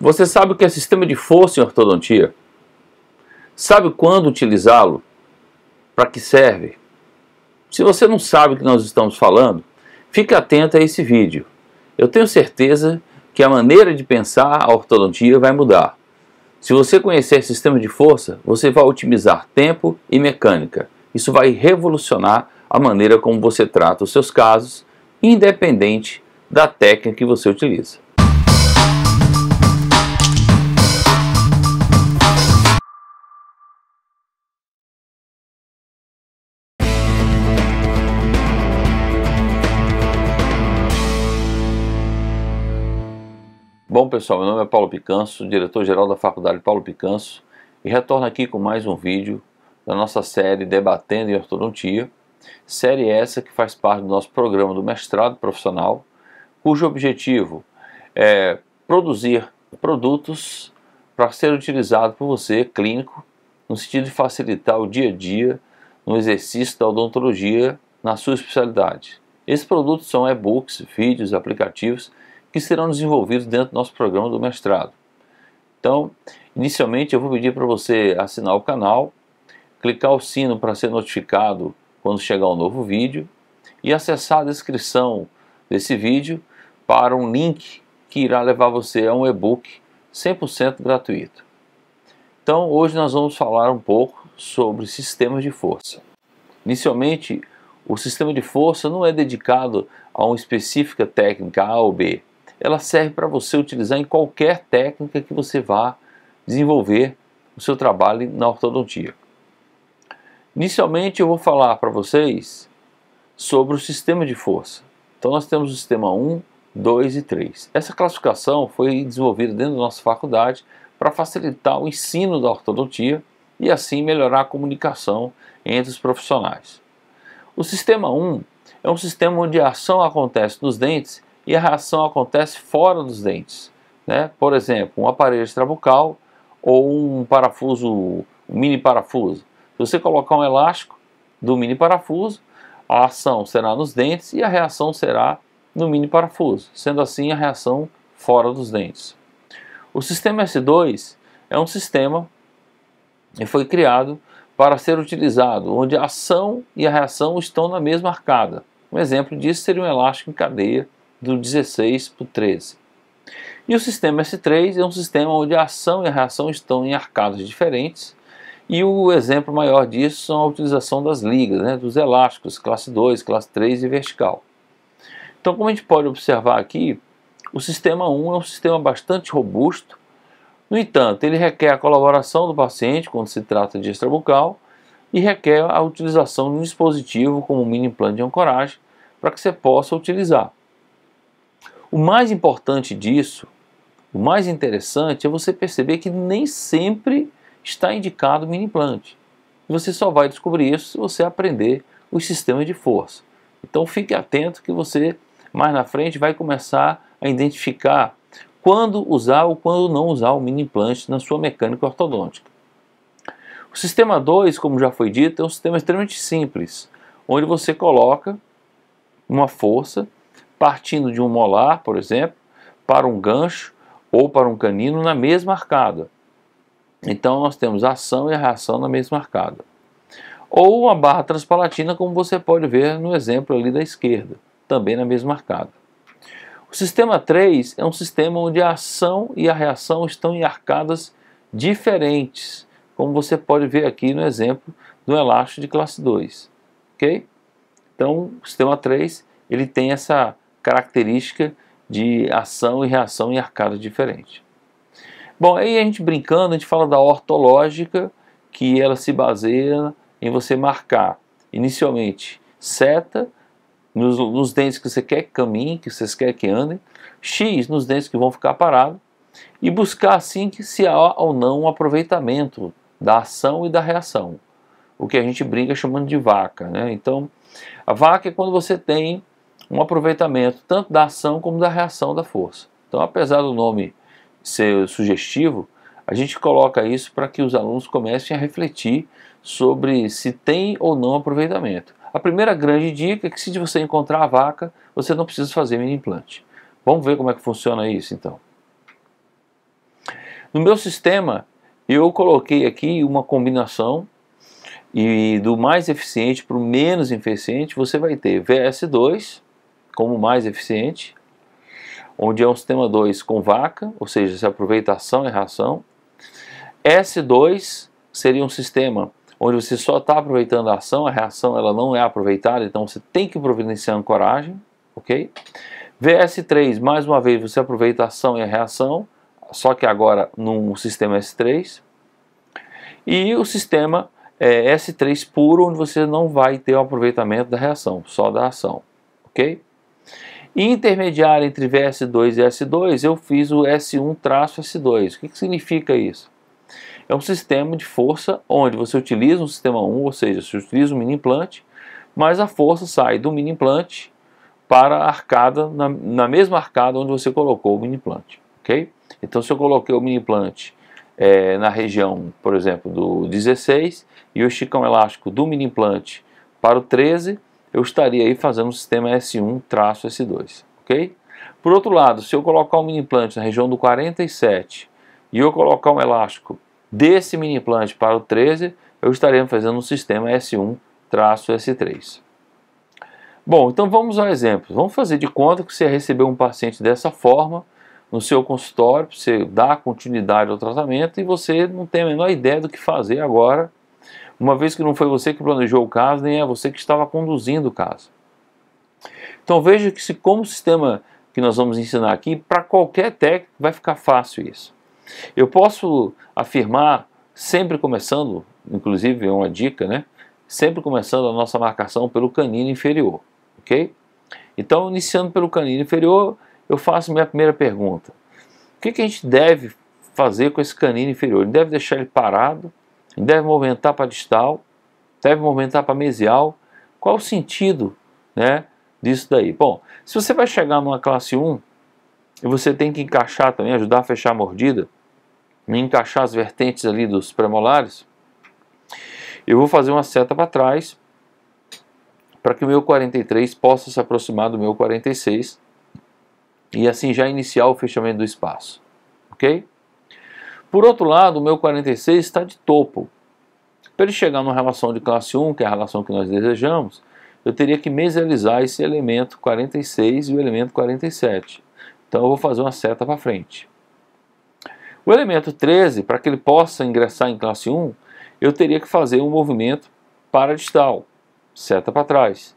Você sabe o que é sistema de força em ortodontia? Sabe quando utilizá-lo? Para que serve? Se você não sabe o que nós estamos falando, fique atento a esse vídeo. Eu tenho certeza que a maneira de pensar a ortodontia vai mudar. Se você conhecer sistema de força, você vai otimizar tempo e mecânica. Isso vai revolucionar a maneira como você trata os seus casos, independente da técnica que você utiliza. Bom, pessoal, meu nome é Paulo Picanso, diretor-geral da Faculdade Paulo Picanso, e retorno aqui com mais um vídeo da nossa série Debatendo em Ortodontia, série essa que faz parte do nosso programa do mestrado profissional, cujo objetivo é produzir produtos para ser utilizado por você, clínico, no sentido de facilitar o dia a dia no exercício da odontologia na sua especialidade. Esses produtos são e-books, vídeos, aplicativos que serão desenvolvidos dentro do nosso programa do mestrado. Então, inicialmente eu vou pedir para você assinar o canal, clicar o sino para ser notificado quando chegar um novo vídeo e acessar a descrição desse vídeo para um link que irá levar você a um e-book 100% gratuito. Então, hoje nós vamos falar um pouco sobre sistemas de força. Inicialmente, o sistema de força não é dedicado a uma específica técnica A ou B, ela serve para você utilizar em qualquer técnica que você vá desenvolver o seu trabalho na ortodontia. Inicialmente eu vou falar para vocês sobre o sistema de força. Então nós temos o sistema 1, 2 e 3. Essa classificação foi desenvolvida dentro da nossa faculdade para facilitar o ensino da ortodontia e assim melhorar a comunicação entre os profissionais. O sistema 1 é um sistema onde a ação acontece nos dentes e a reação acontece fora dos dentes. Né? Por exemplo, um aparelho extrabucal ou um parafuso, um mini parafuso. Se você colocar um elástico do mini parafuso, a ação será nos dentes e a reação será no mini parafuso, sendo assim a reação fora dos dentes. O sistema S2 é um sistema que foi criado para ser utilizado onde a ação e a reação estão na mesma arcada. Um exemplo disso seria um elástico em cadeia do 16 para o 13. E o sistema S3 é um sistema onde a ação e a reação estão em arcadas diferentes, e o exemplo maior disso são a utilização das ligas, né, dos elásticos, classe 2, classe 3 e vertical. Então, como a gente pode observar aqui, o sistema 1 é um sistema bastante robusto, no entanto, ele requer a colaboração do paciente quando se trata de extrabucal e requer a utilização de um dispositivo como um mini implante de ancoragem para que você possa utilizar. O mais importante disso, o mais interessante é você perceber que nem sempre está indicado o mini implante. Você só vai descobrir isso se você aprender os sistemas de força. Então fique atento que você mais na frente vai começar a identificar quando usar ou quando não usar o mini implante na sua mecânica ortodôntica. O sistema 2, como já foi dito, é um sistema extremamente simples, onde você coloca uma força partindo de um molar, por exemplo, para um gancho ou para um canino na mesma arcada. Então nós temos a ação e a reação na mesma arcada. Ou uma barra transpalatina, como você pode ver no exemplo ali da esquerda, também na mesma arcada. O sistema 3 é um sistema onde a ação e a reação estão em arcadas diferentes, como você pode ver aqui no exemplo do elástico de classe 2. ok? Então, o sistema 3 ele tem essa característica de ação e reação em arcadas diferentes. Bom, aí a gente brincando, a gente fala da ortológica, que ela se baseia em você marcar inicialmente seta nos, nos dentes que você quer que caminhe, que vocês querem que andem, X nos dentes que vão ficar parados, e buscar assim que se há ou não um aproveitamento da ação e da reação. O que a gente brinca chamando de vaca. Né? Então, a vaca é quando você tem um aproveitamento tanto da ação como da reação da força. Então, apesar do nome ser sugestivo, a gente coloca isso para que os alunos comecem a refletir sobre se tem ou não aproveitamento. A primeira grande dica é que se você encontrar a vaca, você não precisa fazer mini implante. Vamos ver como é que funciona isso então. No meu sistema, eu coloquei aqui uma combinação e do mais eficiente para o menos eficiente, você vai ter VS2 como mais eficiente, onde é um sistema 2 com vaca, ou seja, se aproveita ação e ração. S2 seria um sistema onde você só está aproveitando a ação, a reação ela não é aproveitada, então você tem que providenciar ancoragem, ok? VS3, mais uma vez, você aproveita a ação e a reação, só que agora num sistema S3. E o sistema é, eh, S3 puro, onde você não vai ter o aproveitamento da reação, só da ação, ok? E intermediário entre VS2 e S2, eu fiz o S1-S2. O que, que significa isso? É um sistema de força onde você utiliza um sistema 1, ou seja, você utiliza um mini implante, mas a força sai do mini implante para a arcada, na, na mesma arcada onde você colocou o mini implante. Okay? Então, se eu coloquei o mini implante é, na região, por exemplo, do 16 e o esticão elástico do mini implante para o 13, eu estaria aí fazendo o sistema S1-S2, ok? Por outro lado, se eu colocar um mini implante na região do 47 e eu colocar um elástico desse mini implante para o 13, eu estaria fazendo um sistema S1-S3. Bom, então vamos ao exemplo. Vamos fazer de conta que você recebeu um paciente dessa forma no seu consultório, você dá continuidade ao tratamento e você não tem a menor ideia do que fazer agora uma vez que não foi você que planejou o caso, nem é você que estava conduzindo o caso. Então veja que se como sistema que nós vamos ensinar aqui, para qualquer técnico vai ficar fácil isso. Eu posso afirmar, sempre começando, inclusive é uma dica, né? Sempre começando a nossa marcação pelo canino inferior, ok? Então, iniciando pelo canino inferior, eu faço minha primeira pergunta. O que, que a gente deve fazer com esse canino inferior? Ele deve deixar ele parado, Deve movimentar para distal, deve movimentar para mesial. Qual o sentido né, disso daí? Bom, se você vai chegar numa classe 1 e você tem que encaixar também, ajudar a fechar a mordida, encaixar as vertentes ali dos premolares, eu vou fazer uma seta para trás para que o meu 43 possa se aproximar do meu 46 e assim já iniciar o fechamento do espaço, ok? Por outro lado, o meu 46 está de topo. Para ele chegar numa relação de classe 1, que é a relação que nós desejamos, eu teria que mesializar esse elemento 46 e o elemento 47. Então eu vou fazer uma seta para frente. O elemento 13, para que ele possa ingressar em classe 1, eu teria que fazer um movimento distal, seta para trás.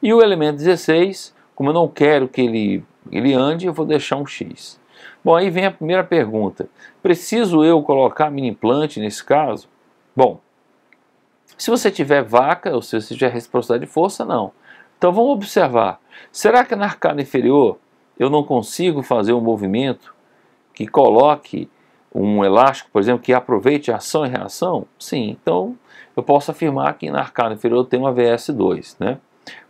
E o elemento 16, como eu não quero que ele, ele ande, eu vou deixar um X. Bom, aí vem a primeira pergunta. Preciso eu colocar mini implante nesse caso? Bom, se você tiver vaca, ou se você tiver reciprocidade de força, não. Então vamos observar. Será que na arcada inferior eu não consigo fazer um movimento que coloque um elástico, por exemplo, que aproveite ação e reação? Sim, então eu posso afirmar que na arcada inferior tem uma VS2, né?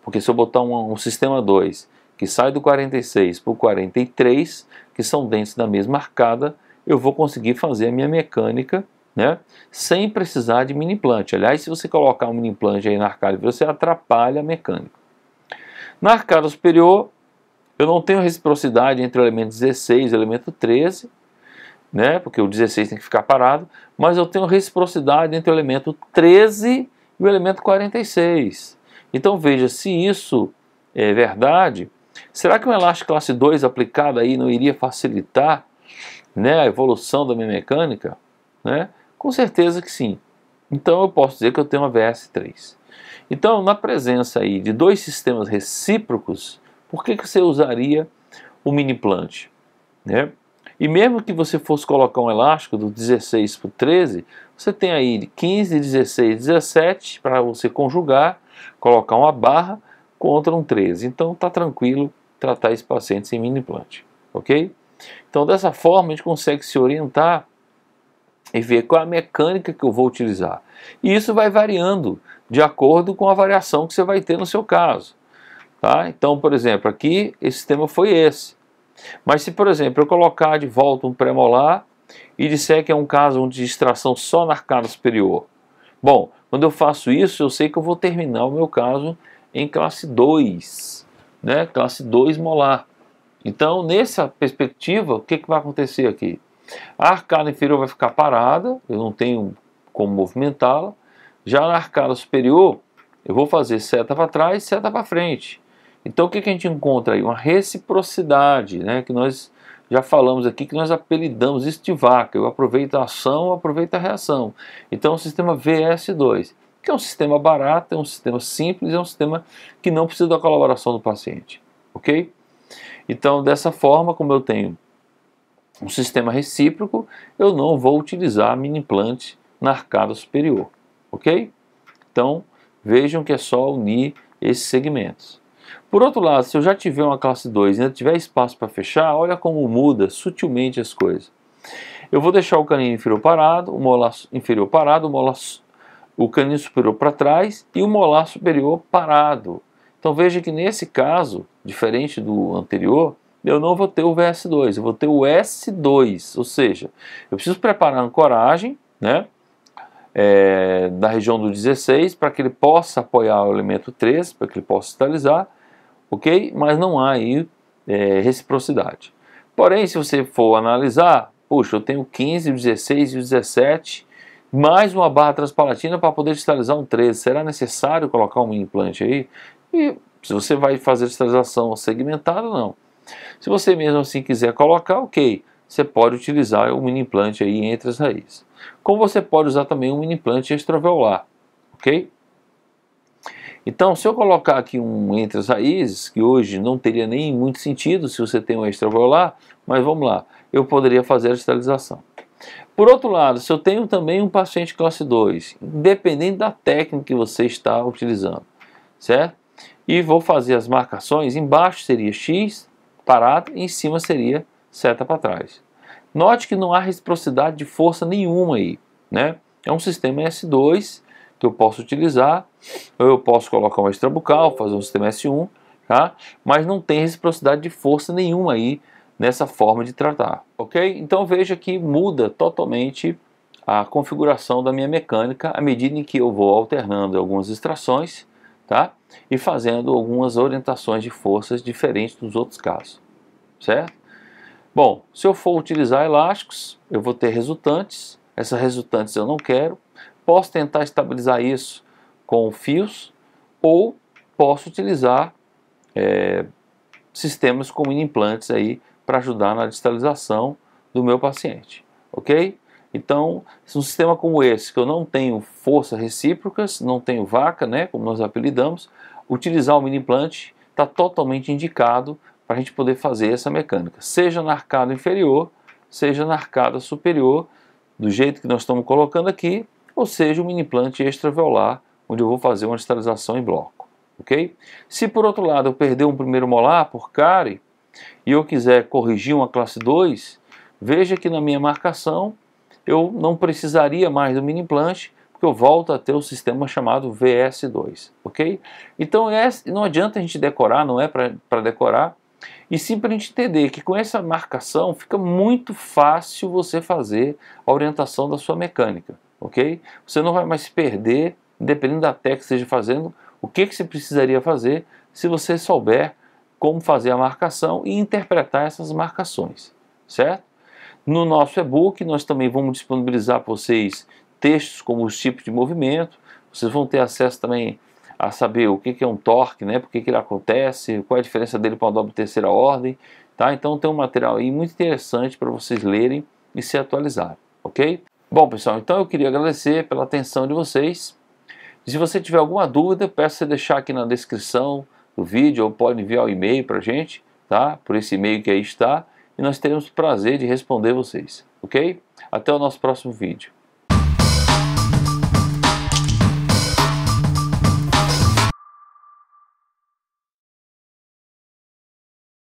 Porque se eu botar um, um sistema 2 que sai do 46 para o 43, que são dentes da mesma arcada, eu vou conseguir fazer a minha mecânica né, sem precisar de mini implante. Aliás, se você colocar um mini implante aí na arcada, você atrapalha a mecânica. Na arcada superior, eu não tenho reciprocidade entre o elemento 16 e o elemento 13, né, porque o 16 tem que ficar parado, mas eu tenho reciprocidade entre o elemento 13 e o elemento 46. Então veja, se isso é verdade, Será que um elástico classe 2 aplicado aí não iria facilitar né, a evolução da minha mecânica? Né? Com certeza que sim. Então eu posso dizer que eu tenho uma VS3. Então, na presença aí de dois sistemas recíprocos, por que, que você usaria o mini plant? Né? E mesmo que você fosse colocar um elástico do 16 para o 13, você tem aí de 15, 16, 17 para você conjugar, colocar uma barra contra um 13. Então tá tranquilo tratar esse paciente sem mini implante, ok? Então, dessa forma, a gente consegue se orientar e ver qual é a mecânica que eu vou utilizar. E isso vai variando de acordo com a variação que você vai ter no seu caso. Tá? Então, por exemplo, aqui esse sistema foi esse. Mas se, por exemplo, eu colocar de volta um premolar e disser que é um caso de distração só na arcada superior. Bom, quando eu faço isso, eu sei que eu vou terminar o meu caso em classe 2 né, classe 2 molar. Então, nessa perspectiva, o que, que vai acontecer aqui? A arcada inferior vai ficar parada, eu não tenho como movimentá-la. Já na arcada superior, eu vou fazer seta para trás, seta para frente. Então, o que, que a gente encontra aí? Uma reciprocidade, né, que nós já falamos aqui que nós apelidamos isso de vaca. Eu aproveito a ação, eu aproveito a reação. Então, o sistema VS2 que é um sistema barato, é um sistema simples, é um sistema que não precisa da colaboração do paciente, ok? Então, dessa forma, como eu tenho um sistema recíproco, eu não vou utilizar mini implante na arcada superior, ok? Então, vejam que é só unir esses segmentos. Por outro lado, se eu já tiver uma classe 2 e ainda tiver espaço para fechar, olha como muda sutilmente as coisas. Eu vou deixar o canino inferior parado, o molar inferior parado, o molar o canino superior para trás e o molar superior parado. Então veja que nesse caso, diferente do anterior, eu não vou ter o VS2, eu vou ter o S2, ou seja, eu preciso preparar a ancoragem né, é, da região do 16 para que ele possa apoiar o elemento 3, para que ele possa estabilizar, ok? Mas não há aí é, reciprocidade. Porém, se você for analisar, puxa, eu tenho 15, 16 e 17 mais uma barra transpalatina para poder estabilizar um 13. Será necessário colocar um implante aí? E se você vai fazer esterilização segmentada, não. Se você mesmo assim quiser colocar, ok, você pode utilizar o mini implante aí entre as raízes. Como você pode usar também um mini implante extraveolar, ok? Então, se eu colocar aqui um entre as raízes, que hoje não teria nem muito sentido se você tem um extraveolar, mas vamos lá, eu poderia fazer a esterilização. Por outro lado, se eu tenho também um paciente classe 2, independente da técnica que você está utilizando, certo? E vou fazer as marcações, embaixo seria X parado, em cima seria seta para trás. Note que não há reciprocidade de força nenhuma aí, né? É um sistema S2 que eu posso utilizar, ou eu posso colocar uma extrabucal, fazer um sistema S1, tá? Mas não tem reciprocidade de força nenhuma aí nessa forma de tratar, ok? Então veja que muda totalmente a configuração da minha mecânica à medida em que eu vou alternando algumas extrações, tá? E fazendo algumas orientações de forças diferentes dos outros casos, certo? Bom, se eu for utilizar elásticos, eu vou ter resultantes, essas resultantes eu não quero, posso tentar estabilizar isso com fios ou posso utilizar é, sistemas como implantes aí para ajudar na digitalização do meu paciente, ok? Então, um sistema como esse, que eu não tenho forças recíprocas, não tenho vaca, né, como nós apelidamos, utilizar o mini implante está totalmente indicado para a gente poder fazer essa mecânica, seja na arcada inferior, seja na arcada superior, do jeito que nós estamos colocando aqui, ou seja, o um mini implante extraveolar, onde eu vou fazer uma digitalização em bloco, ok? Se por outro lado eu perder um primeiro molar por cárie, e eu quiser corrigir uma classe 2, veja que na minha marcação eu não precisaria mais do mini implante porque eu volto a ter o um sistema chamado VS2, ok? Então é, não adianta a gente decorar, não é para decorar, e sim para a gente entender que com essa marcação fica muito fácil você fazer a orientação da sua mecânica, ok? Você não vai mais perder, dependendo da técnica que esteja fazendo, o que, que você precisaria fazer se você souber como fazer a marcação e interpretar essas marcações, certo? No nosso e-book, nós também vamos disponibilizar para vocês textos como os tipos de movimento, vocês vão ter acesso também a saber o que é um torque, né? por que, que ele acontece, qual é a diferença dele para uma dobra terceira ordem, tá? Então tem um material aí muito interessante para vocês lerem e se atualizarem, ok? Bom, pessoal, então eu queria agradecer pela atenção de vocês. Se você tiver alguma dúvida, peço você deixar aqui na descrição o vídeo ou pode enviar o um e-mail para a gente, tá? Por esse e-mail que aí está e nós teremos prazer de responder vocês, ok? Até o nosso próximo vídeo.